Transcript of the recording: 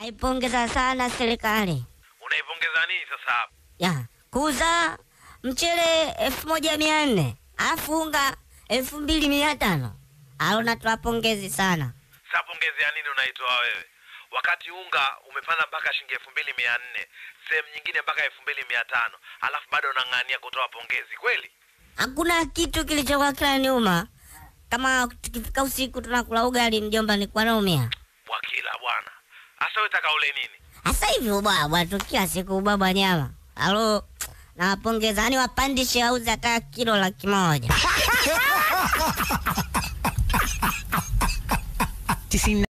Naipongeza sana serikali. Unaipongeza nini sasa hapo? Ya, kuuza mchele elfu moja mia nne alafu unga elfu mbili mia tano aona tuwapongezi sana. Sasa pongezi ya nini unaitoa wewe? Wakati unga umepanda mpaka shilingi elfu mbili mia nne sehemu nyingine mpaka elfu mbili mia tano alafu bado unang'ania kutoa pongezi kweli? Hakuna kitu kilichokuwa kila nyuma, kama tukifika usiku tunakula ugali, mjomba, nikuwa naumia. Sasa wewe utakaule nini? Sasa hivi ubaba tukia siku ubaba nyama. Halo. Nawapongeza yani wapandishe auze hata kilo laki moja.